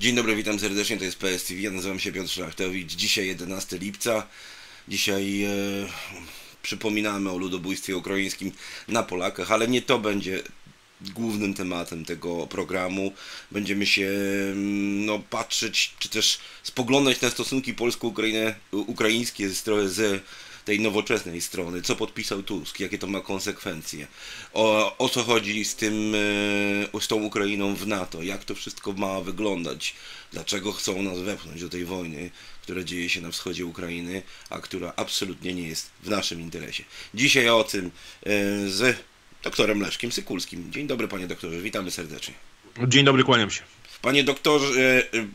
Dzień dobry, witam serdecznie, to jest PSTV, ja nazywam się Piotr Szachtowicz. Dzisiaj 11 lipca, dzisiaj e, przypominamy o ludobójstwie ukraińskim na Polakach, ale nie to będzie głównym tematem tego programu. Będziemy się mm, no, patrzeć, czy też spoglądać na stosunki polsko-ukraińskie z, z tej nowoczesnej strony, co podpisał Tusk, jakie to ma konsekwencje, o, o co chodzi z tym, e, z tą Ukrainą w NATO, jak to wszystko ma wyglądać, dlaczego chcą nas wepchnąć do tej wojny, która dzieje się na wschodzie Ukrainy, a która absolutnie nie jest w naszym interesie. Dzisiaj o tym e, z doktorem Leszkiem Sykulskim. Dzień dobry panie doktorze, witamy serdecznie. Dzień dobry, kłaniam się. Panie doktorze, e,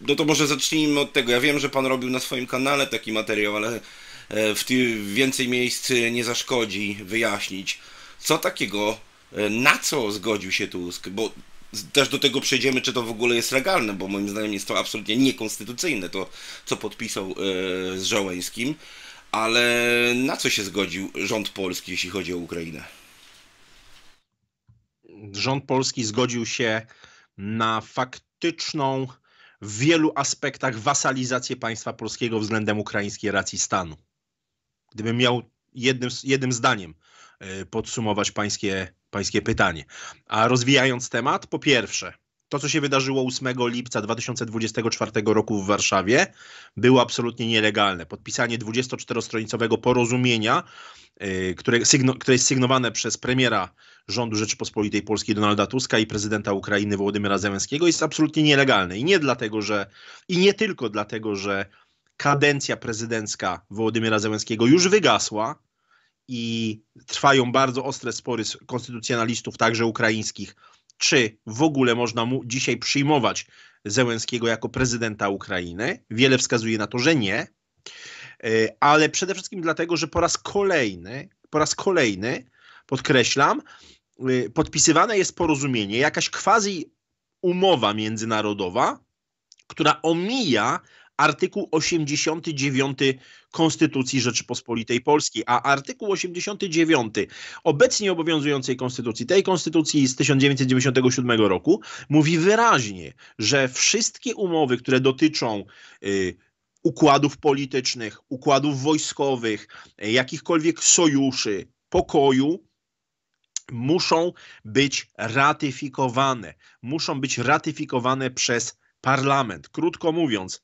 no to może zacznijmy od tego. Ja wiem, że pan robił na swoim kanale taki materiał, ale E, w więcej miejsc e, nie zaszkodzi wyjaśnić, co takiego, e, na co zgodził się Tusk, bo też do tego przejdziemy, czy to w ogóle jest legalne, bo moim zdaniem jest to absolutnie niekonstytucyjne, to co podpisał z Żołęskim, ale na co się zgodził rząd polski, jeśli chodzi o Ukrainę? Rząd polski zgodził się na faktyczną w wielu aspektach wasalizację państwa polskiego względem ukraińskiej racji stanu gdybym miał jednym, jednym zdaniem e, podsumować pańskie, pańskie pytanie. A rozwijając temat, po pierwsze, to, co się wydarzyło 8 lipca 2024 roku w Warszawie, było absolutnie nielegalne. Podpisanie 24-stronicowego porozumienia, e, które, które jest sygnowane przez premiera rządu Rzeczypospolitej Polskiej Donalda Tuska i prezydenta Ukrainy Wołodymyra Zełenskiego, jest absolutnie nielegalne. I nie dlatego, że i nie tylko dlatego, że kadencja prezydencka Wołodymyra Zełenskiego już wygasła i trwają bardzo ostre spory z konstytucjonalistów, także ukraińskich, czy w ogóle można mu dzisiaj przyjmować Zełenskiego jako prezydenta Ukrainy. Wiele wskazuje na to, że nie, e, ale przede wszystkim dlatego, że po raz kolejny, po raz kolejny, podkreślam, e, podpisywane jest porozumienie, jakaś quasi umowa międzynarodowa, która omija artykuł 89 Konstytucji Rzeczypospolitej Polskiej, a artykuł 89 obecnie obowiązującej Konstytucji, tej Konstytucji z 1997 roku, mówi wyraźnie, że wszystkie umowy, które dotyczą y, układów politycznych, układów wojskowych, y, jakichkolwiek sojuszy, pokoju, muszą być ratyfikowane. Muszą być ratyfikowane przez parlament. Krótko mówiąc,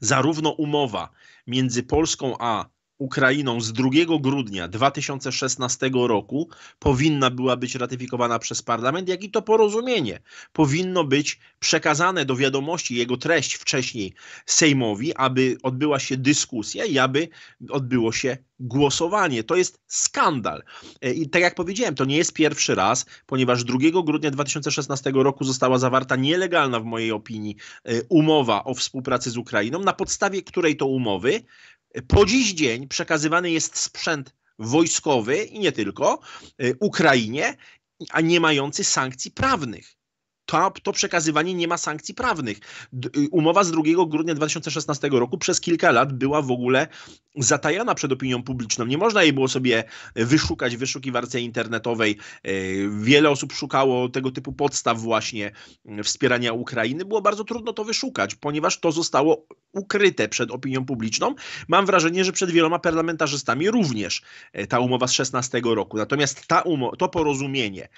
Zarówno umowa między Polską a Ukrainą z 2 grudnia 2016 roku powinna była być ratyfikowana przez parlament, jak i to porozumienie powinno być przekazane do wiadomości, jego treść wcześniej Sejmowi, aby odbyła się dyskusja i aby odbyło się głosowanie. To jest skandal. E, I tak jak powiedziałem, to nie jest pierwszy raz, ponieważ 2 grudnia 2016 roku została zawarta nielegalna, w mojej opinii, e, umowa o współpracy z Ukrainą, na podstawie której to umowy po dziś dzień przekazywany jest sprzęt wojskowy i nie tylko y, Ukrainie, a nie mający sankcji prawnych to, to przekazywanie nie ma sankcji prawnych. Y, umowa z 2 grudnia 2016 roku przez kilka lat była w ogóle zatajana przed opinią publiczną. Nie można jej było sobie wyszukać w wyszukiwarce internetowej. E, wiele osób szukało tego typu podstaw właśnie mm, wspierania Ukrainy. Było bardzo trudno to wyszukać, ponieważ to zostało ukryte przed opinią publiczną. Mam wrażenie, że przed wieloma parlamentarzystami również e, ta umowa z 16 roku. Natomiast ta umo- to porozumienie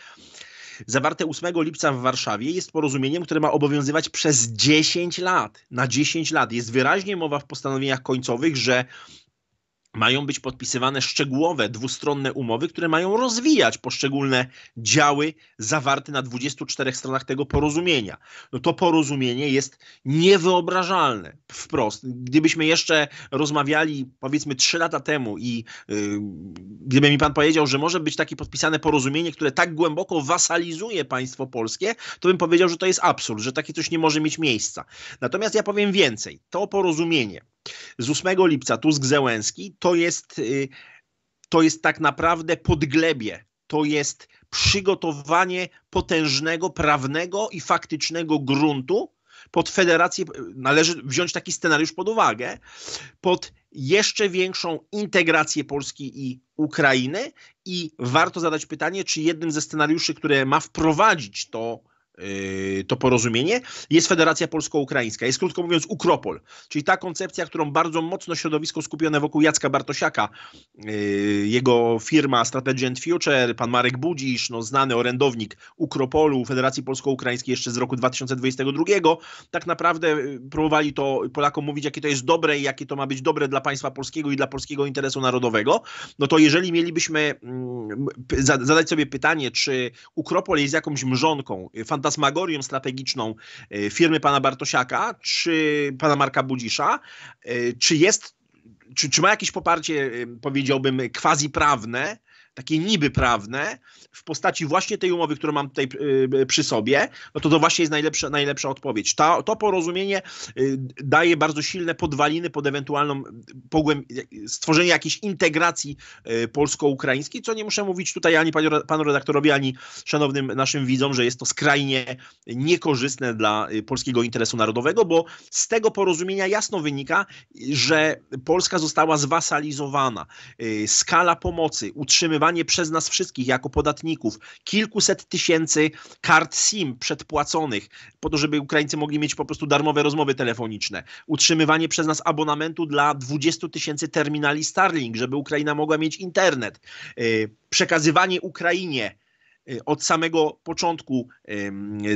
zawarte 8 lipca w Warszawie, jest porozumieniem, które ma obowiązywać przez 10 lat. Na 10 lat. Jest wyraźnie mowa w postanowieniach końcowych, że mają być podpisywane szczegółowe, dwustronne umowy, które mają rozwijać poszczególne działy zawarte na 24 stronach tego porozumienia. No to porozumienie jest niewyobrażalne wprost. Gdybyśmy jeszcze rozmawiali powiedzmy 3 lata temu i yy, gdyby mi pan powiedział, że może być takie podpisane porozumienie, które tak głęboko wasalizuje państwo polskie, to bym powiedział, że to jest absurd, że takie coś nie może mieć miejsca. Natomiast ja powiem więcej. To porozumienie z 8 lipca tusk Zełęski to jest, y, to jest tak naprawdę podglebie. To jest przygotowanie potężnego, prawnego i faktycznego gruntu pod federację. Należy wziąć taki scenariusz pod uwagę, pod jeszcze większą integrację Polski i Ukrainy. I warto zadać pytanie, czy jednym ze scenariuszy, które ma wprowadzić to Y, to porozumienie, jest Federacja Polsko-Ukraińska, jest krótko mówiąc Ukropol, czyli ta koncepcja, którą bardzo mocno środowisko skupione wokół Jacka Bartosiaka, y, jego firma Strategy and Future, pan Marek Budzisz, no znany orędownik Ukropolu, Federacji Polsko-Ukraińskiej jeszcze z roku 2022, tak naprawdę y, próbowali to Polakom mówić, jakie to jest dobre i jakie to ma być dobre dla państwa polskiego i dla polskiego interesu narodowego, no to jeżeli mielibyśmy mm, zadać sobie pytanie, czy Ukropol jest jakąś mrzonką, fantastyczną fantasmagorią strategiczną y, firmy pana Bartosiaka czy pana Marka Budzisza, y, czy jest czy, czy ma jakieś poparcie, y, powiedziałbym, quasi prawne, takie niby prawne w postaci właśnie tej umowy, którą mam tutaj y, y, przy sobie, no to to właśnie jest najlepsza, najlepsza odpowiedź. Ta, to porozumienie y, daje bardzo silne podwaliny pod ewentualną stworzenie jakiejś integracji polsko-ukraińskiej, co nie muszę mówić tutaj ani panu redaktorowi, ani szanownym naszym widzom, że jest to skrajnie niekorzystne dla polskiego interesu narodowego, bo z tego porozumienia jasno wynika, że Polska została zwasalizowana. Skala pomocy, utrzymywanie utrzymywanie przez nas wszystkich jako podatników kilkuset tysięcy kart SIM przedpłaconych po to, żeby Ukraińcy mogli mieć po prostu darmowe rozmowy telefoniczne, utrzymywanie przez nas abonamentu dla 20 tysięcy terminali Starlink, żeby Ukraina mogła mieć internet, y, przekazywanie Ukrainie y, od samego początku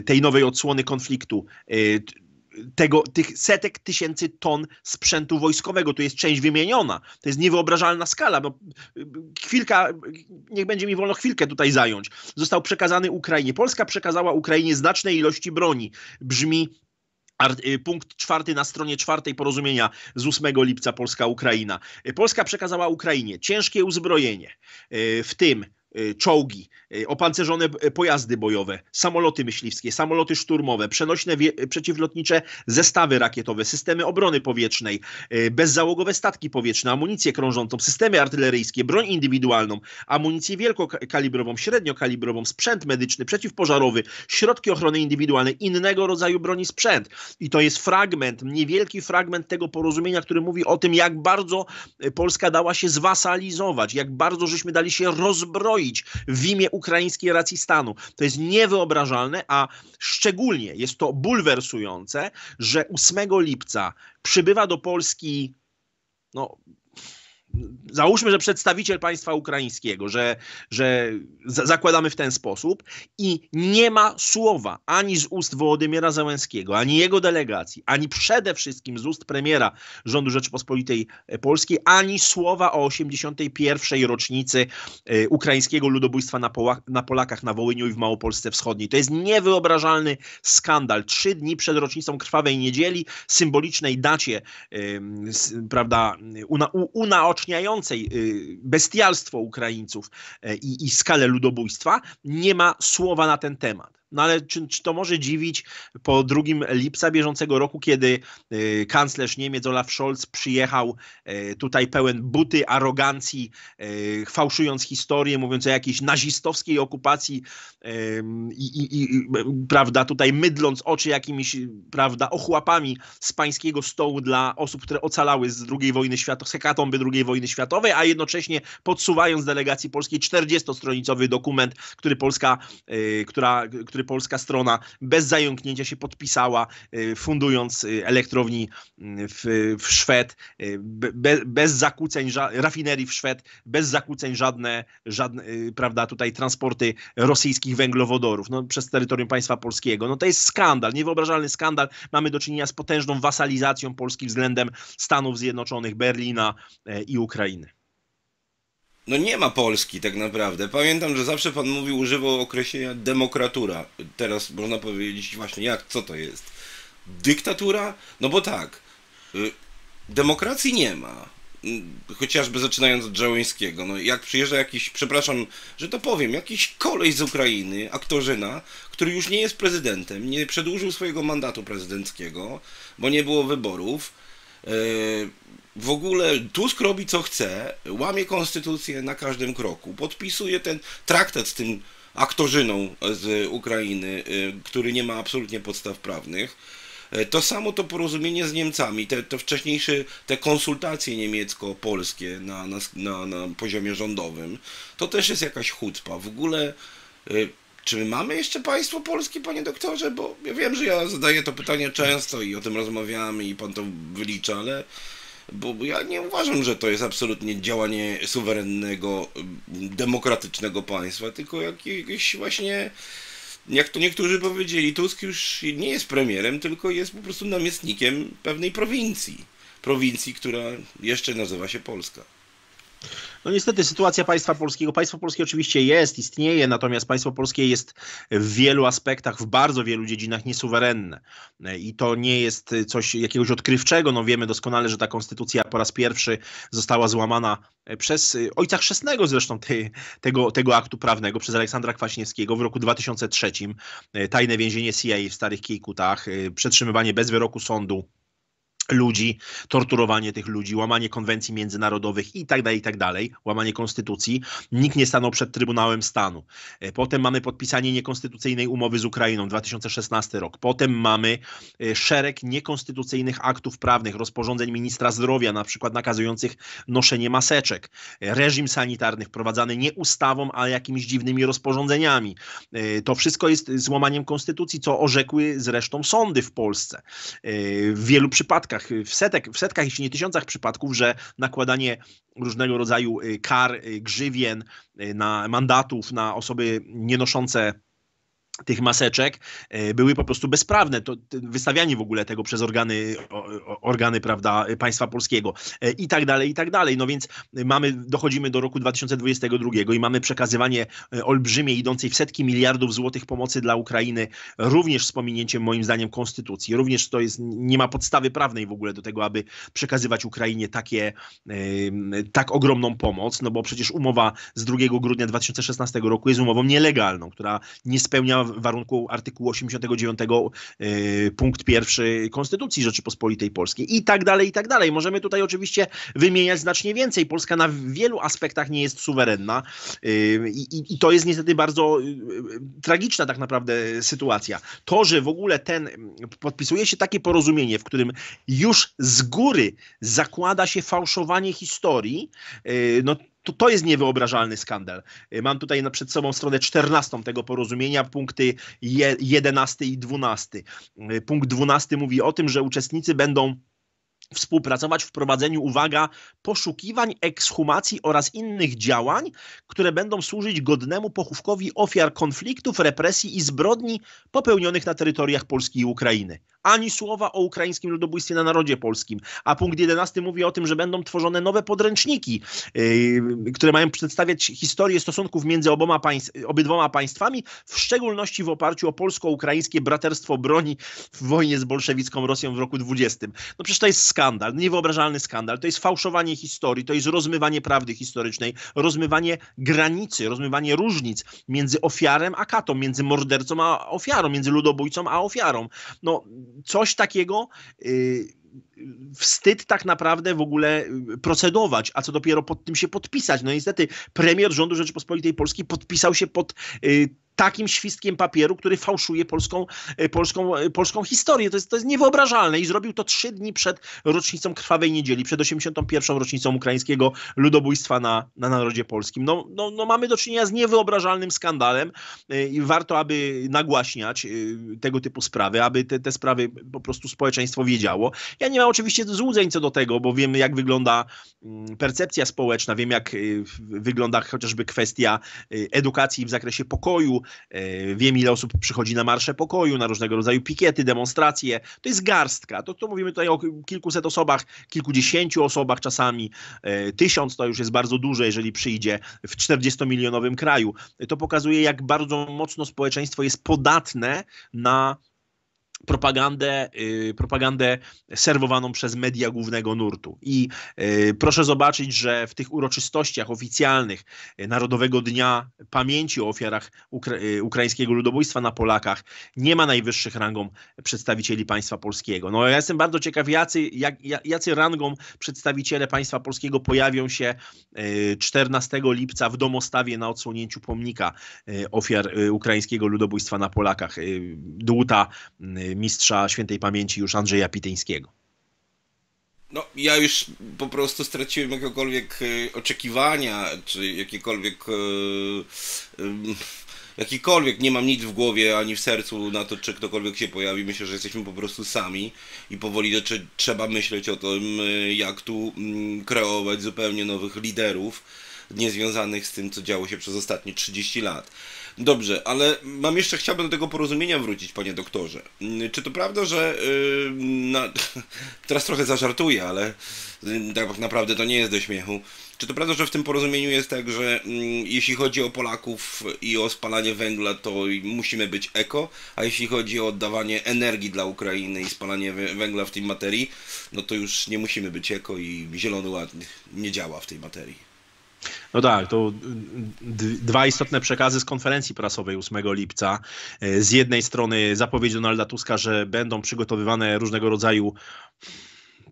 tej nowej odsłony konfliktu y, tego, tych setek tysięcy ton sprzętu wojskowego. Tu jest część wymieniona. To jest niewyobrażalna skala. Bo y, y, chwilka, niech będzie mi wolno chwilkę tutaj zająć. Został przekazany Ukrainie. Polska przekazała Ukrainie znaczne ilości broni. Brzmi y, Punkt czwarty na stronie czwartej porozumienia z 8 lipca Polska-Ukraina. Polska przekazała Ukrainie ciężkie uzbrojenie, w tym E, czołgi, e, opancerzone e, pojazdy bojowe, samoloty myśliwskie, samoloty szturmowe, przenośne przeciwlotnicze zestawy rakietowe, systemy obrony powietrznej, bezzałogowe statki powietrzne, amunicję krążącą, systemy artyleryjskie, broń indywidualną, amunicję wielkokalibrową, średniokalibrową, sprzęt medyczny, przeciwpożarowy, środki ochrony indywidualnej, innego rodzaju broni sprzęt. I to jest fragment, niewielki fragment tego porozumienia, który mówi o tym, jak bardzo Polska dała się zwasalizować, jak bardzo żeśmy dali się rozbroić w imię ukraińskiej racji stanu. To jest niewyobrażalne, a szczególnie jest to bulwersujące, że 8 lipca przybywa do Polski no, załóżmy, że przedstawiciel państwa ukraińskiego, że, że zakładamy w ten sposób i nie ma słowa ani z ust Wołodymyra Załęckiego, ani jego delegacji, ani przede wszystkim z ust premiera rządu Rzeczypospolitej e, Polskiej, ani słowa o 81. rocznicy e, ukraińskiego ludobójstwa na, Pola na Polakach na Wołyniu i w Małopolsce Wschodniej. To jest niewyobrażalny skandal. Trzy dni przed rocznicą Krwawej Niedzieli, symbolicznej dacie, yy, prawda, una, uwidaczniającej y, bestialstwo Ukraińców y, i, i skalę ludobójstwa, nie ma słowa na ten temat. No ale czy, czy to może dziwić po 2 lipca bieżącego roku, kiedy y, kanclerz Niemiec Olaf Scholz przyjechał y, tutaj pełen buty arogancji, y, fałszując historię, mówiąc o jakiejś nazistowskiej okupacji i, prawda, tutaj mydląc oczy jakimiś, prawda, ochłapami z pańskiego stołu dla osób, które ocalały z II wojny światowej, z hekatomby II wojny światowej, a jednocześnie podsuwając delegacji polskiej 40-stronicowy dokument, który Polska, która, który polska strona bez zająknięcia się podpisała, y, fundując y, elektrowni y, w, w Szwed, be, bez zakłóceń, rafinerii w Szwed, bez zakłóceń żadne, żadne prawda, tutaj transporty rosyjskich węglowodorów no, przez terytorium państwa polskiego. No to jest skandal, niewyobrażalny skandal. Mamy do czynienia z potężną wasalizacją Polski względem Stanów Zjednoczonych, Berlina i Ukrainy no nie ma Polski tak naprawdę. Pamiętam, że zawsze pan mówił, używał określenia demokratura. Teraz można powiedzieć właśnie jak, co to jest? Dyktatura? No bo tak, y, demokracji nie ma. Mm, chociażby zaczynając od Działońskiego. No jak przyjeżdża jakiś, przepraszam, że to powiem, jakiś kolej z Ukrainy, aktorzyna, który już nie jest prezydentem, nie przedłużył swojego mandatu prezydenckiego, bo nie było wyborów. Y, w ogóle Tusk robi co chce, łamie konstytucję na każdym kroku, podpisuje ten traktat z tym aktorzyną z Ukrainy, y, który nie ma absolutnie podstaw prawnych. Y, to samo to porozumienie z Niemcami, te, te wcześniejsze te konsultacje niemiecko-polskie na, na, na, na poziomie rządowym, to też jest jakaś chudpa. W ogóle y, czy my mamy jeszcze państwo polskie, panie doktorze? Bo ja wiem, że ja zadaję to pytanie często i o tym rozmawiamy i pan to wylicza, ale bo ja nie uważam, że to jest absolutnie działanie suwerennego, demokratycznego państwa, tylko jakiegoś właśnie, jak to niektórzy powiedzieli, Tusk już nie jest premierem, tylko jest po prostu namiestnikiem pewnej prowincji. Prowincji, która jeszcze nazywa się Polska. No niestety sytuacja państwa polskiego, państwo polskie oczywiście jest, istnieje, natomiast państwo polskie jest w wielu aspektach, w bardzo wielu dziedzinach niesuwerenne. I to nie jest coś jakiegoś odkrywczego. No wiemy doskonale, że ta konstytucja po raz pierwszy została złamana przez ojca chrzestnego zresztą tego, tego aktu prawnego, przez Aleksandra Kwaśniewskiego w roku 2003. Tajne więzienie CIA w Starych Kiejkutach, przetrzymywanie bez wyroku sądu ludzi, torturowanie tych ludzi, łamanie konwencji międzynarodowych i tak dalej, i tak dalej, łamanie konstytucji. Nikt nie stanął przed Trybunałem Stanu. E, potem mamy podpisanie niekonstytucyjnej umowy z Ukrainą, 2016 rok. Potem mamy e, szereg niekonstytucyjnych aktów prawnych, rozporządzeń ministra zdrowia, na przykład nakazujących noszenie maseczek, e, reżim sanitarny wprowadzany nie ustawą, ale jakimiś dziwnymi rozporządzeniami. To wszystko jest złamaniem konstytucji, co orzekły zresztą sądy w Polsce. W wielu przypadkach w, setek, w setkach, jeśli nie tysiącach przypadków, że nakładanie różnego rodzaju y, kar, y, grzywien, y, na mandatów na osoby nienoszące tych maseczek e, były po prostu bezprawne. To, wystawianie w ogóle tego przez organy, organy prawda, państwa polskiego e, i tak dalej, i tak dalej. No więc mamy, dochodzimy do roku 2022 i mamy przekazywanie e, olbrzymiej, idącej w setki miliardów złotych pomocy dla Ukrainy, również z pominięciem moim zdaniem konstytucji. Również to jest, nie ma podstawy prawnej w ogóle do tego, aby przekazywać Ukrainie takie, tak ogromną pomoc, no bo przecież umowa z 2 grudnia 2016 roku jest umową nielegalną, która nie spełniała warunku artykułu 89 y, punkt pierwszy Konstytucji Rzeczypospolitej Polskiej i tak dalej, i tak dalej. Możemy tutaj oczywiście wymieniać znacznie więcej. Polska na wielu aspektach nie jest suwerenna y, i, i, i to jest niestety bardzo y, tragiczna tak naprawdę sytuacja. To, że w ogóle ten, podpisuje się takie porozumienie, w którym już z góry zakłada się fałszowanie historii, no to, to jest niewyobrażalny skandal. Y, mam tutaj przed sobą stronę 14 tego porozumienia, punkty 11 i 12. Y, punkt 12 mówi o tym, że uczestnicy będą współpracować w prowadzeniu, uwaga, poszukiwań, ekshumacji oraz innych działań, które będą służyć godnemu pochówkowi ofiar konfliktów, represji i zbrodni popełnionych na terytoriach Polski i Ukrainy ani słowa o ukraińskim ludobójstwie na narodzie polskim. A punkt 11 mówi o tym, że będą tworzone nowe podręczniki, yy, które mają przedstawiać historię stosunków między oboma państw, obydwoma państwami, w szczególności w oparciu o polsko-ukraińskie braterstwo broni w wojnie z bolszewicką Rosją w roku 20. No przecież to jest skandal, niewyobrażalny skandal. To jest fałszowanie historii, to jest rozmywanie prawdy historycznej, rozmywanie granicy, rozmywanie różnic między ofiarem a katą, między mordercą a ofiarą, między ludobójcą a ofiarą. No coś takiego y, wstyd tak naprawdę w ogóle y, procedować, a co dopiero pod tym się podpisać. No niestety premier rządu Rzeczypospolitej Polskiej podpisał się pod y, takim świstkiem papieru, który fałszuje polską, e, polską, e, polską historię. To jest, to jest niewyobrażalne i zrobił to trzy dni przed rocznicą Krwawej Niedzieli, przed 81. rocznicą ukraińskiego ludobójstwa na, na narodzie polskim. No, no, no mamy do czynienia z niewyobrażalnym skandalem e, i warto, aby nagłaśniać tego typu sprawy, aby te, te sprawy po prostu społeczeństwo wiedziało. Ja nie mam oczywiście złudzeń co do tego, bo wiemy jak wygląda mm, percepcja społeczna, wiem jak wygląda chociażby kwestia edukacji w zakresie pokoju, E, wiem, ile osób przychodzi na marsze pokoju, na różnego rodzaju pikiety, demonstracje. To jest garstka. To, to mówimy tutaj o kilkuset osobach, kilkudziesięciu osobach czasami. E, tysiąc to już jest bardzo duże, jeżeli przyjdzie w 40-milionowym kraju. To pokazuje, jak bardzo mocno społeczeństwo jest podatne na propagandę, yy, propagandę serwowaną przez media głównego nurtu. I yy, proszę zobaczyć, że w tych uroczystościach oficjalnych y, Narodowego Dnia Pamięci o ofiarach Ukra y, ukraińskiego ludobójstwa na Polakach nie ma najwyższych rangą przedstawicieli państwa polskiego. No ja jestem bardzo ciekaw, jacy, jak, jacy rangą przedstawiciele państwa polskiego pojawią się 14 y, lipca w domostawie na odsłonięciu pomnika ofiar ukraińskiego ludobójstwa na Polakach. Dłuta mistrza świętej pamięci już Andrzeja Piteńskiego. No, ja już po prostu straciłem jakiekolwiek e, oczekiwania, czy jakiekolwiek. E, e, jakikolwiek, nie mam nic w głowie ani w sercu na to, czy ktokolwiek się pojawi. Myślę, że jesteśmy po prostu sami i powoli trzeba myśleć o tym, jak tu mm, kreować zupełnie nowych liderów, niezwiązanych z tym, co działo się przez ostatnie 30 lat. Dobrze, ale mam jeszcze, chciałbym do tego porozumienia wrócić, panie doktorze. Mm, czy to prawda, że y, na, teraz trochę zażartuję, ale y, tak naprawdę to nie jest do śmiechu. Czy to prawda, że w tym porozumieniu jest tak, że mm, jeśli chodzi o Polaków i o spalanie węgla, to musimy być eko, a jeśli chodzi o oddawanie energii dla Ukrainy i spalanie węgla w tej materii, no to już nie musimy być eko i Zielony Ład nie działa w tej materii. No tak, to dwa istotne przekazy z konferencji prasowej 8 lipca. E, z jednej strony zapowiedź Donalda Tuska, że będą przygotowywane różnego rodzaju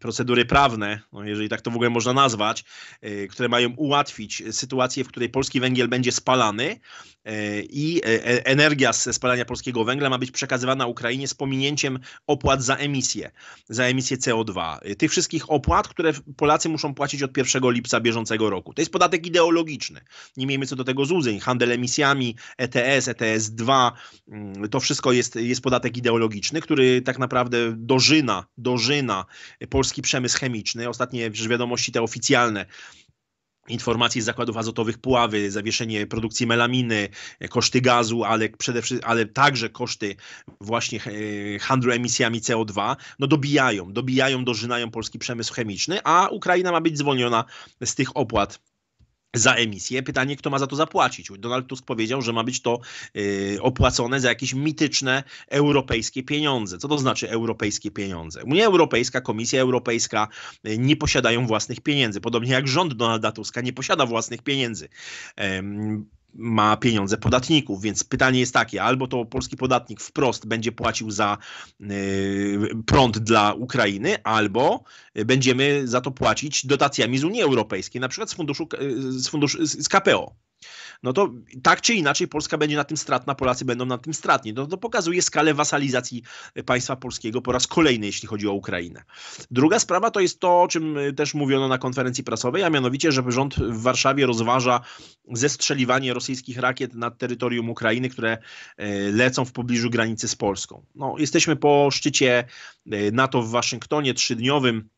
procedury prawne, no jeżeli tak to w ogóle można nazwać, e, które mają ułatwić sytuację, w której polski węgiel będzie spalany, E, i e, e, energia z spalania polskiego węgla ma być przekazywana Ukrainie z pominięciem opłat za emisję, za emisję CO2. Tych wszystkich opłat, które Polacy muszą płacić od 1 lipca bieżącego roku. To jest podatek ideologiczny. Nie miejmy co do tego złudzeń. Handel emisjami, ETS, ETS2, mm, to wszystko jest, jest podatek ideologiczny, który tak naprawdę dożyna, dożyna polski przemysł chemiczny. Ostatnie wiadomości te oficjalne informacje z zakładów azotowych Puławy, zawieszenie produkcji melaminy, koszty gazu, ale, przede wszystkim, ale także koszty właśnie e, handlu emisjami CO2, no dobijają, dobijają, dożynają polski przemysł chemiczny, a Ukraina ma być zwolniona z tych opłat za emisję. Pytanie, kto ma za to zapłacić. Donald Tusk powiedział, że ma być to yy, opłacone za jakieś mityczne europejskie pieniądze. Co to znaczy europejskie pieniądze? Unia Europejska, Komisja Europejska yy, nie posiadają własnych pieniędzy, podobnie jak rząd Donalda Tuska nie posiada własnych pieniędzy. Yy, ma pieniądze podatników, więc pytanie jest takie, albo to polski podatnik wprost będzie płacił za y, prąd dla Ukrainy, albo y, będziemy za to płacić dotacjami z Unii Europejskiej, na przykład z funduszu, y, z, funduszu z KPO no to tak czy inaczej Polska będzie na tym stratna, Polacy będą na tym stratni. No to pokazuje skalę wasalizacji państwa polskiego po raz kolejny, jeśli chodzi o Ukrainę. Druga sprawa to jest to, o czym y, też mówiono na konferencji prasowej, a mianowicie, że rząd w Warszawie rozważa zestrzeliwanie rosyjskich rakiet nad terytorium Ukrainy, które y, lecą w pobliżu granicy z Polską. No, jesteśmy po szczycie y, NATO w Waszyngtonie trzydniowym.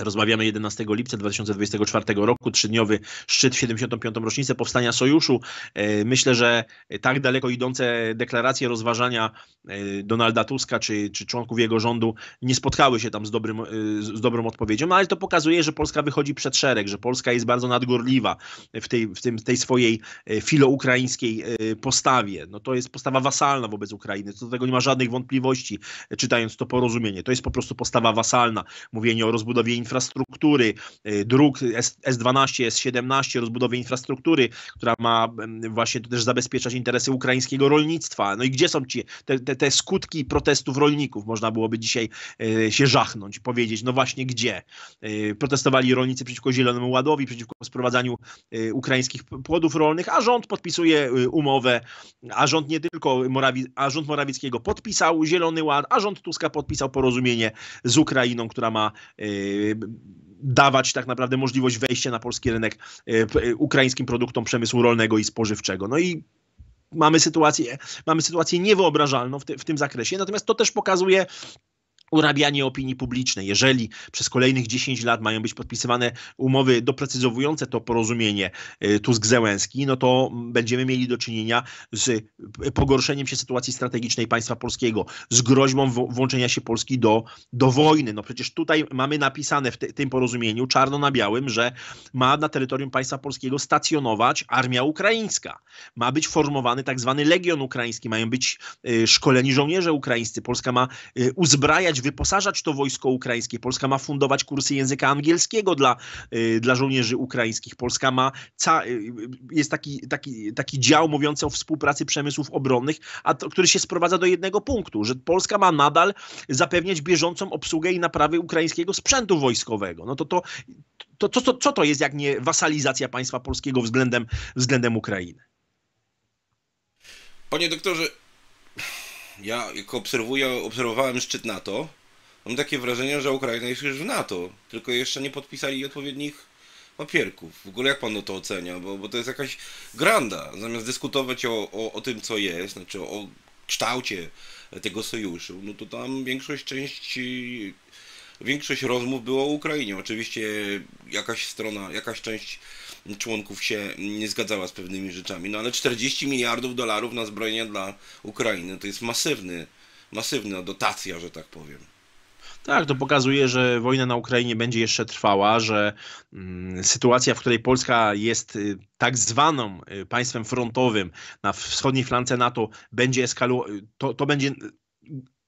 Rozmawiamy 11 lipca 2024 roku, trzydniowy szczyt w 75. rocznicę powstania sojuszu. E, myślę, że tak daleko idące deklaracje rozważania e, Donalda Tuska czy, czy członków jego rządu nie spotkały się tam z, dobrym, e, z dobrą odpowiedzią, no, ale to pokazuje, że Polska wychodzi przed szereg, że Polska jest bardzo nadgorliwa w tej, w tym, tej swojej filoukraińskiej postawie. No to jest postawa wasalna wobec Ukrainy, co do tego nie ma żadnych wątpliwości, czytając to porozumienie. To jest po prostu postawa wasalna, mówienie o rozbudowie infrastruktury y, dróg S12, S17, rozbudowy infrastruktury, która ma właśnie też zabezpieczać interesy ukraińskiego rolnictwa. No i gdzie są ci, te, te, te skutki protestów rolników? Można byłoby dzisiaj y, się żachnąć, powiedzieć, no właśnie gdzie? Y, protestowali rolnicy przeciwko Zielonemu Ładowi, przeciwko sprowadzaniu ukraińskich płodów rolnych, a rząd podpisuje umowę, a rząd nie tylko, Morawi, a rząd Morawieckiego podpisał Zielony Ład, a rząd Tuska podpisał porozumienie z Ukrainą, która ma dawać tak naprawdę możliwość wejścia na polski rynek e, ukraińskim produktom przemysłu rolnego i spożywczego. No i mamy sytuację, mamy sytuację niewyobrażalną w, w tym zakresie, natomiast to też pokazuje urabianie opinii publicznej. Jeżeli przez kolejnych 10 lat mają być podpisywane umowy doprecyzowujące to porozumienie y, Tusk-Zełenski, no to będziemy mieli do czynienia z pogorszeniem się sytuacji strategicznej państwa polskiego, z groźbą włączenia się Polski do, do wojny. No przecież tutaj mamy napisane w tym porozumieniu czarno na białym, że ma na terytorium państwa polskiego stacjonować armia ukraińska. Ma być formowany tak zwany legion ukraiński, mają być y, szkoleni żołnierze ukraińscy. Polska ma y, uzbrajać wyposażać to wojsko ukraińskie. Polska ma fundować kursy języka angielskiego dla, y, dla żołnierzy ukraińskich. Polska ma ca, y, y, jest taki, taki, taki dział mówiący o współpracy przemysłów obronnych, a to, który się sprowadza do jednego punktu, że Polska ma nadal zapewniać bieżącą obsługę i naprawy ukraińskiego sprzętu wojskowego. No to, to, to, to, to co to jest, jak nie wasalizacja państwa polskiego względem, względem Ukrainy? Panie doktorze, ja jako obserwuję, obserwowałem szczyt NATO, mam takie wrażenie, że Ukraina jest już w NATO, tylko jeszcze nie podpisali odpowiednich papierków. W ogóle jak pan to ocenia? Bo, bo to jest jakaś granda. Zamiast dyskutować o, o, o tym, co jest, znaczy o kształcie tego sojuszu, no to tam większość części, większość rozmów było o Ukrainie. Oczywiście jakaś strona, jakaś część członków się nie zgadzała z pewnymi rzeczami. No ale 40 miliardów dolarów na zbrojenie dla Ukrainy to jest masywny, masywna dotacja, że tak powiem. Tak, to pokazuje, że wojna na Ukrainie będzie jeszcze trwała, że mm, sytuacja, w której Polska jest y, tak zwaną y, państwem frontowym na wschodniej flance NATO, będzie eskalować. To, to będzie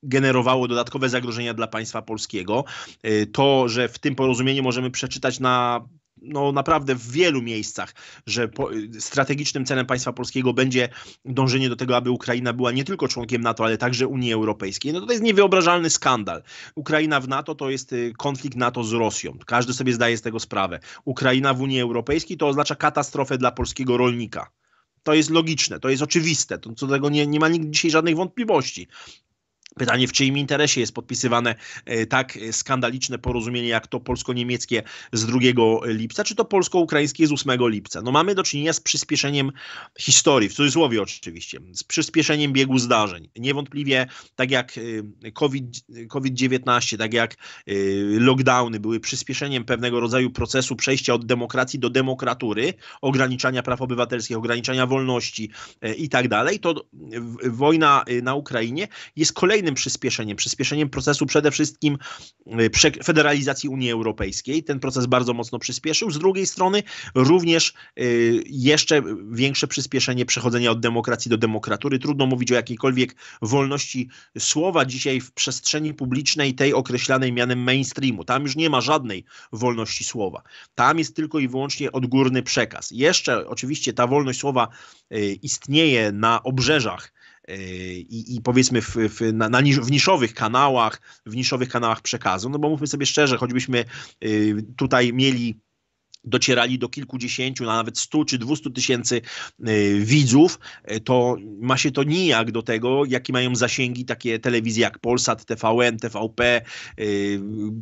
generowało dodatkowe zagrożenia dla państwa polskiego. Y, to, że w tym porozumieniu możemy przeczytać na no naprawdę w wielu miejscach, że po, strategicznym celem państwa polskiego będzie dążenie do tego, aby Ukraina była nie tylko członkiem NATO, ale także Unii Europejskiej. No to jest niewyobrażalny skandal. Ukraina w NATO to jest y, konflikt NATO z Rosją. Każdy sobie zdaje z tego sprawę. Ukraina w Unii Europejskiej to oznacza katastrofę dla polskiego rolnika. To jest logiczne, to jest oczywiste, to, co do tego nie, nie ma nikt dzisiaj żadnych wątpliwości. Pytanie, w czyim interesie jest podpisywane e, tak skandaliczne porozumienie jak to polsko-niemieckie z 2 lipca, czy to polsko-ukraińskie z 8 lipca? No mamy do czynienia z przyspieszeniem historii, w cudzysłowie oczywiście, z przyspieszeniem biegu zdarzeń. Niewątpliwie tak jak e, COVID, COVID-19, tak jak e, lockdowny były przyspieszeniem pewnego rodzaju procesu przejścia od demokracji do demokratury, ograniczania praw obywatelskich, ograniczania wolności i tak dalej, to wojna na Ukrainie jest kolejnym kolejnym przyspieszeniem, przyspieszeniem procesu przede wszystkim y, federalizacji Unii Europejskiej. Ten proces bardzo mocno przyspieszył. Z drugiej strony również y, jeszcze większe przyspieszenie przechodzenia od demokracji do demokratury. Trudno mówić o jakiejkolwiek wolności słowa dzisiaj w przestrzeni publicznej, tej określanej mianem mainstreamu. Tam już nie ma żadnej wolności słowa. Tam jest tylko i wyłącznie odgórny przekaz. Jeszcze oczywiście ta wolność słowa y, istnieje na obrzeżach Yy, i, i powiedzmy w, w, na, na nisz, w niszowych kanałach, w niszowych kanałach przekazu, no bo mówmy sobie szczerze, choćbyśmy yy, tutaj mieli docierali do kilkudziesięciu, a nawet stu czy dwustu tysięcy e, widzów, e, to ma się to nijak do tego, jakie mają zasięgi takie telewizje jak Polsat, TVN, TVP, e,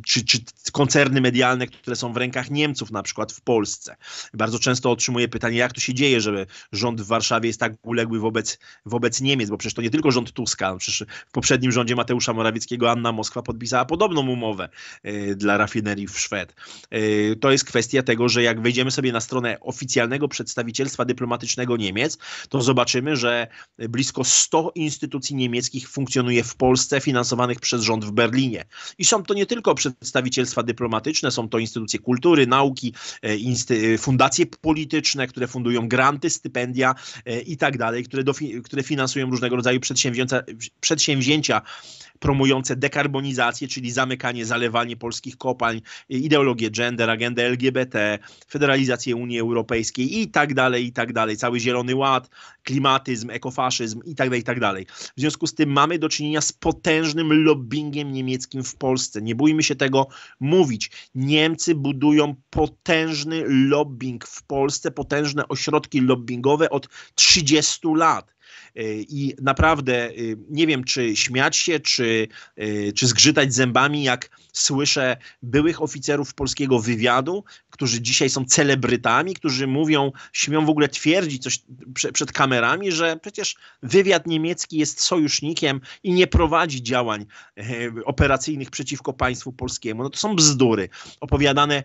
czy, czy koncerny medialne, które są w rękach Niemców na przykład w Polsce. Bardzo często otrzymuję pytanie, jak to się dzieje, że rząd w Warszawie jest tak uległy wobec, wobec Niemiec, bo przecież to nie tylko rząd Tuska, przecież w poprzednim rządzie Mateusza Morawieckiego Anna Moskwa podpisała podobną umowę dla rafinerii w Szwed. To jest kwestia tego, że że jak wejdziemy sobie na stronę oficjalnego przedstawicielstwa dyplomatycznego Niemiec, to zobaczymy, że blisko 100 instytucji niemieckich funkcjonuje w Polsce, finansowanych przez rząd w Berlinie. I są to nie tylko przedstawicielstwa dyplomatyczne, są to instytucje kultury, nauki, e, e, fundacje polityczne, które fundują granty, stypendia e, i tak dalej, które, finansują różnego rodzaju przedsięwzięcia, przedsięwzięcia promujące dekarbonizację, czyli zamykanie, zalewanie polskich kopalń, y, ideologię gender, agendę LGBT, federalizację Unii Europejskiej i tak dalej, i tak dalej. Cały Zielony Ład, klimatyzm, ekofaszyzm i tak dalej, i tak dalej. W związku z tym mamy do czynienia z potężnym lobbyingiem niemieckim w Polsce. Nie bójmy się tego mówić. Niemcy budują potężny lobbying w Polsce, potężne ośrodki lobbyingowe od 30 lat. E, I naprawdę y, nie wiem, czy śmiać się, czy, y, czy zgrzytać zębami, jak słyszę byłych oficerów polskiego wywiadu, którzy dzisiaj są celebrytami, którzy mówią, śmią w ogóle twierdzić coś prze, przed kamerami, że przecież wywiad niemiecki jest sojusznikiem i nie prowadzi działań e, operacyjnych przeciwko państwu polskiemu. No to są bzdury opowiadane,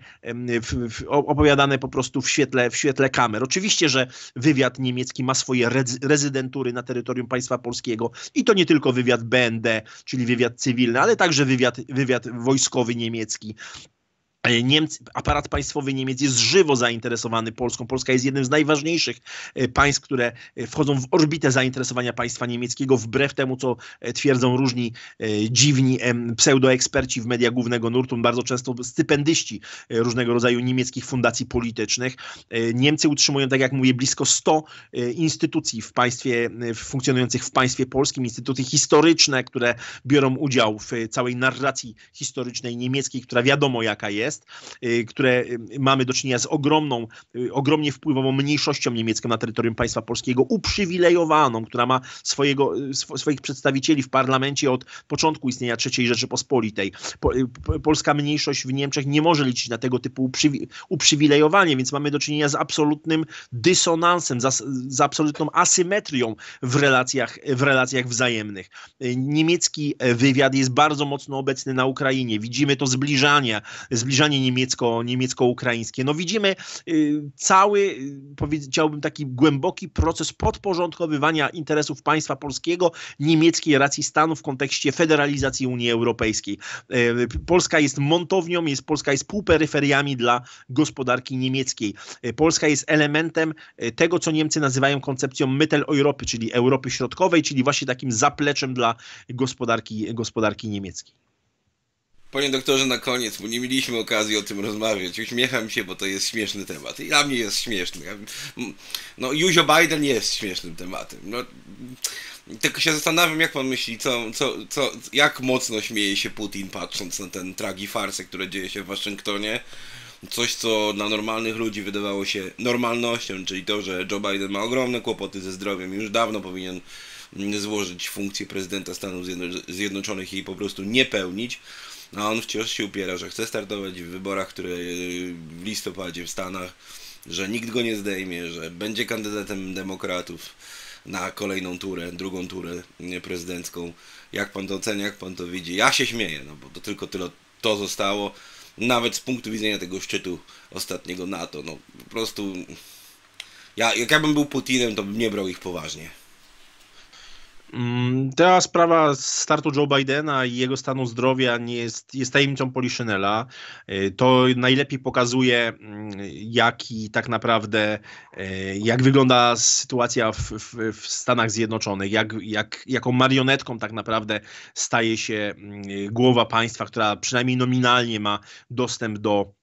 w, w, opowiadane po prostu w świetle, w świetle kamer. Oczywiście, że wywiad niemiecki ma swoje rezydentury na terytorium państwa polskiego i to nie tylko wywiad BND, czyli wywiad cywilny, ale także wywiad, wywiad wojskowy niemiecki. Niemcy, aparat państwowy Niemiec jest żywo zainteresowany Polską. Polska jest jednym z najważniejszych e, państw, które e, wchodzą w orbitę zainteresowania państwa niemieckiego, wbrew temu, co e, twierdzą różni dziwni pseudoeksperci w mediach głównego nurtu, bardzo często stypendyści różnego rodzaju niemieckich fundacji politycznych. Niemcy utrzymują, tak jak mówię, blisko 100 instytucji w państwie, funkcjonujących w państwie polskim, instytucji historyczne, które biorą udział w całej narracji historycznej niemieckiej, która wiadomo jaka jest jest, y, które y, mamy do czynienia z ogromną, y, ogromnie wpływową mniejszością niemiecką na terytorium państwa polskiego, uprzywilejowaną, która ma swojego, swoich przedstawicieli w parlamencie od początku istnienia III Rzeczypospolitej. polska mniejszość w Niemczech nie może liczyć na tego typu uprzywilejowanie, więc mamy do czynienia z absolutnym dysonansem, z, z absolutną asymetrią w relacjach, w relacjach wzajemnych. Niemiecki wywiad jest bardzo mocno obecny na Ukrainie. Widzimy to zbliżanie, zbliżanie podgrzanie niemiecko, niemiecko-ukraińskie. No widzimy y, cały, y, powiedziałbym, taki głęboki proces podporządkowywania interesów państwa polskiego, niemieckiej racji stanu w kontekście federalizacji Unii Europejskiej. Y, Polska jest montownią, jest, Polska jest półperyferiami dla gospodarki niemieckiej. Polska jest elementem tego, co Niemcy nazywają koncepcją Mytel Europy, czyli Europy Środkowej, czyli właśnie takim zapleczem dla gospodarki, gospodarki niemieckiej. Panie doktorze, na koniec, bo nie mieliśmy okazji o tym rozmawiać. Uśmiecham się, bo to jest śmieszny temat. I dla mnie jest śmieszny. No, Józio Biden jest śmiesznym tematem. No, tylko się zastanawiam, jak pan myśli, co, co, co, jak mocno śmieje się Putin, patrząc na ten tragi farsę, które dzieje się w Waszyngtonie. Coś, co na normalnych ludzi wydawało się normalnością, czyli to, że Joe Biden ma ogromne kłopoty ze zdrowiem. Już dawno powinien mm, złożyć funkcję prezydenta Stanów Zjednoczonych i po prostu nie pełnić a no, on wciąż się upiera, że chce startować w wyborach, które y, w listopadzie w Stanach, że nikt go nie zdejmie, że będzie kandydatem demokratów na kolejną turę, drugą turę prezydencką. Jak pan to ocenia, jak pan to widzi? Ja się śmieję, no bo to tylko tyle to zostało. Nawet z punktu widzenia tego szczytu ostatniego NATO, no po prostu ja, jak ja bym był Putinem, to bym nie brał ich poważnie. Mm, ta sprawa startu Joe Bidena i jego stanu zdrowia nie jest, jest tajemnicą Poliszynela. E, to najlepiej pokazuje, mm, jaki tak naprawdę, e, jak wygląda sytuacja w, w, w, Stanach Zjednoczonych, jak, jak, jaką marionetką tak naprawdę staje się mm, głowa państwa, która przynajmniej nominalnie ma dostęp do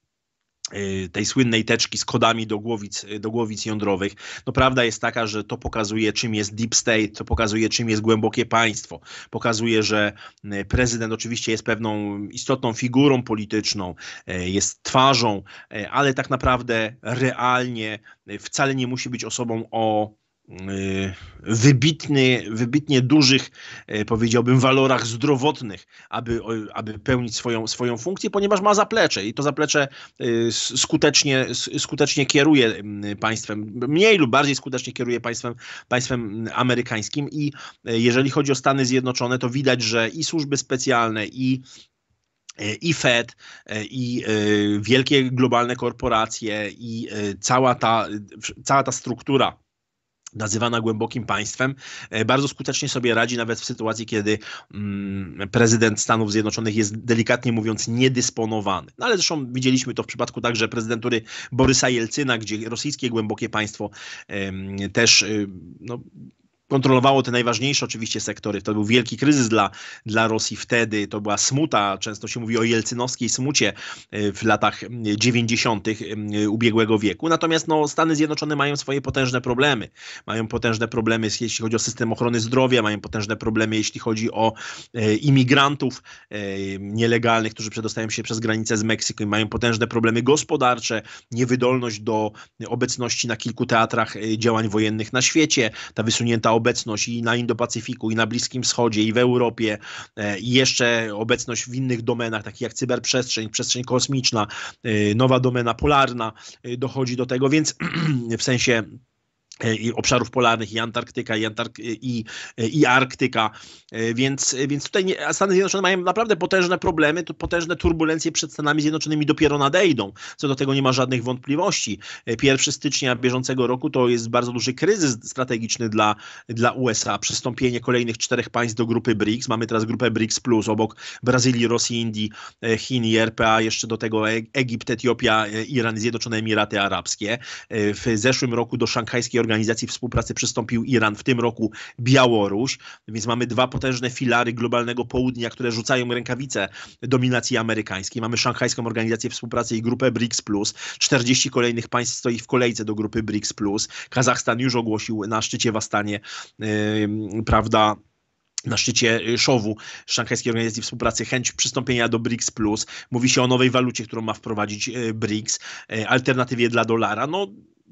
Y, tej słynnej teczki z kodami do głowic, y, do głowic jądrowych. No prawda jest taka, że to pokazuje czym jest deep state, to pokazuje czym jest głębokie państwo. Pokazuje, że y, prezydent oczywiście jest pewną istotną figurą polityczną, jest twarzą, ale tak naprawdę realnie wcale nie musi być osobą o Y, wybitny, wybitnie dużych, y, powiedziałbym, walorach zdrowotnych, aby, aby pełnić swoją, swoją funkcję, ponieważ ma zaplecze i to zaplecze y, skutecznie, skutecznie kieruje mm, państwem, mniej lub bardziej skutecznie kieruje państwem, państwem mm, amerykańskim i jeżeli chodzi o Stany Zjednoczone, to widać, że i służby specjalne, i i Fed, i wielkie globalne korporacje, i cała ta, cała ta struktura nazywana głębokim państwem, e, bardzo skutecznie sobie radzi nawet w sytuacji, kiedy mm, prezydent Stanów Zjednoczonych jest delikatnie mówiąc niedysponowany. No ale zresztą widzieliśmy to w przypadku także prezydentury Borysa Jelcyna, gdzie rosyjskie głębokie państwo też y, no, kontrolowało te najważniejsze oczywiście sektory. To był wielki kryzys dla, dla Rosji wtedy, to była smuta, często się mówi o jelcynowskiej smucie e, w latach 90. ubiegłego wieku. Natomiast no, Stany Zjednoczone mają swoje potężne problemy. Mają potężne problemy, jeśli chodzi o system ochrony zdrowia, mają potężne problemy, jeśli chodzi o e, imigrantów e, nielegalnych, którzy przedostają się przez granicę z Meksykiem, mają potężne problemy gospodarcze, niewydolność do obecności na kilku teatrach działań wojennych na świecie, ta wysunięta obecność i na Indo-Pacyfiku, i na Bliskim Wschodzie, i w Europie, e, i jeszcze obecność w innych domenach, takich jak cyberprzestrzeń, przestrzeń kosmiczna, e, nowa domena polarna e, dochodzi do tego, więc w sensie E, i obszarów polarnych, i Antarktyka, i, Antark e, i, e, i Arktyka. Więc, więc tutaj nie, Stany Zjednoczone mają naprawdę potężne problemy, to potężne turbulencje przed Stanami Zjednoczonymi dopiero nadejdą. Co do tego nie ma żadnych wątpliwości. 1 stycznia bieżącego roku to jest bardzo duży kryzys strategiczny dla, dla USA. Przystąpienie kolejnych czterech państw do grupy BRICS. Mamy teraz grupę BRICS Plus obok Brazylii, Rosji, Indii, Chin i RPA. Jeszcze do tego Egipt, Etiopia, Iran, Zjednoczone Emiraty Arabskie. W zeszłym roku do szanghajskiej Organizacji Współpracy przystąpił Iran, w tym roku Białoruś, więc mamy dwa potężne filary globalnego południa, które rzucają rękawice dominacji amerykańskiej. Mamy Szanghajską Organizację Współpracy i grupę BRICS+, 40 kolejnych państw stoi w kolejce do grupy BRICS+. Kazachstan już ogłosił na szczycie w Astanie, yy, prawda, na szczycie szowu Szanghajskiej Organizacji Współpracy chęć przystąpienia do BRICS+. Plus. Mówi się o nowej walucie, którą ma wprowadzić e, BRICS, e, alternatywie dla dolara. No,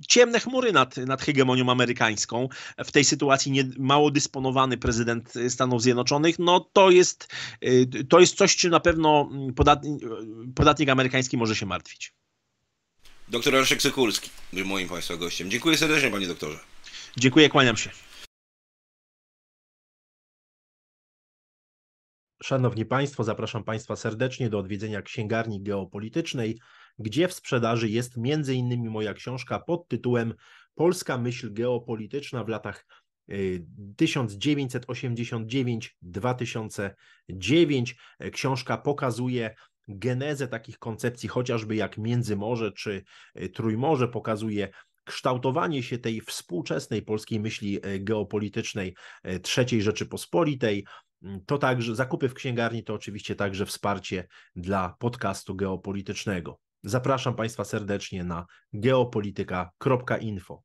ciemne chmury nad, nad hegemonią amerykańską. W tej sytuacji nie, mało dysponowany prezydent Stanów Zjednoczonych, no to jest, y, to jest coś, czym na pewno mm, podatnik, y, podatnik amerykański może się martwić. Doktor Leszek Sykulski był moim Państwa gościem. Dziękuję serdecznie, panie doktorze. Dziękuję, kłaniam się. Szanowni Państwo, zapraszam Państwa serdecznie do odwiedzenia księgarni geopolitycznej gdzie w sprzedaży jest m.in. moja książka pod tytułem Polska myśl geopolityczna w latach 1989-2009. Y, e, książka pokazuje genezę takich koncepcji, chociażby jak Międzymorze czy y, Trójmorze, pokazuje kształtowanie się tej współczesnej polskiej myśli e, geopolitycznej e, III Rzeczypospolitej. Mm, to także zakupy w księgarni, to oczywiście także wsparcie dla podcastu geopolitycznego. Zapraszam Państwa serdecznie na geopolityka.info.